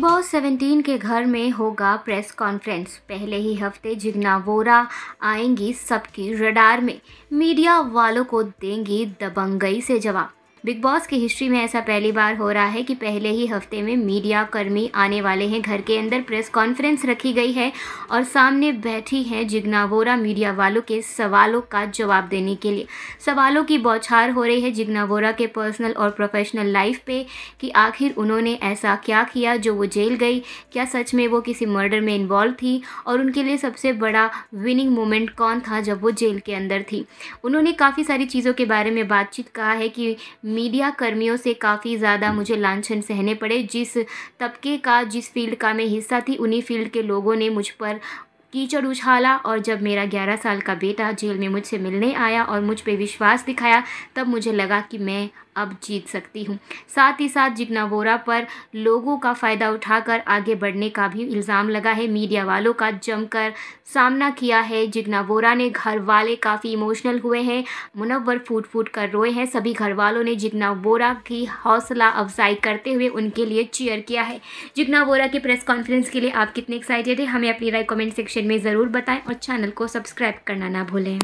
big boss 17 के घर में होगा प्रेस कॉन्फ्रेंस पहले ही हफ्ते जिगना वोरा आएंगी सबकी रडार में मीडिया वालों को देंगी दबंगई से जवाब बिग बॉस की हिस्ट्री में ऐसा पहली बार हो रहा है कि पहले ही हफ्ते में मीडिया कर्मी आने वाले हैं घर के अंदर प्रेस कॉन्फ्रेंस रखी गई है और सामने बैठी हैं जिग्नावोरा मीडिया वालों के सवालों का जवाब देने के लिए सवालों की बौछार हो रही है जिग्नावोरा के पर्सनल और प्रोफेशनल लाइफ पे कि आखिर उन्होंने ऐसा क्या किया जो वो जेल गई क्या सच में वो किसी मर्डर में इन्वॉल्व थी और उनके लिए सबसे बड़ा विनिंग मोमेंट कौन था जब वो जेल के अंदर थी उन्होंने काफ़ी सारी चीज़ों के बारे में बातचीत कहा है कि मीडिया कर्मियों से काफ़ी ज़्यादा मुझे लांछन सहने पड़े जिस तबके का जिस फील्ड का मैं हिस्सा थी उन्हीं फील्ड के लोगों ने मुझ पर कीचड़ उछाला और जब मेरा ग्यारह साल का बेटा जेल में मुझसे मिलने आया और मुझ पर विश्वास दिखाया तब मुझे लगा कि मैं अब जीत सकती हूँ साथ ही साथ जिगना वोरा पर लोगों का फ़ायदा उठाकर आगे बढ़ने का भी इल्ज़ाम लगा है मीडिया वालों का जमकर सामना किया है जिगना वोरा ने घर वाले काफ़ी इमोशनल हुए हैं मुनवर फूट फूट कर रोए हैं सभी घर वालों ने जिगना वोरा की हौसला अफजाई करते हुए उनके लिए चीयर किया है जिगना वोरा की प्रेस कॉन्फ्रेंस के लिए आप कितने एक्साइटेड हैं हमें अपनी राय कमेंट सेक्शन में ज़रूर बताएं और चैनल को सब्सक्राइब करना ना भूलें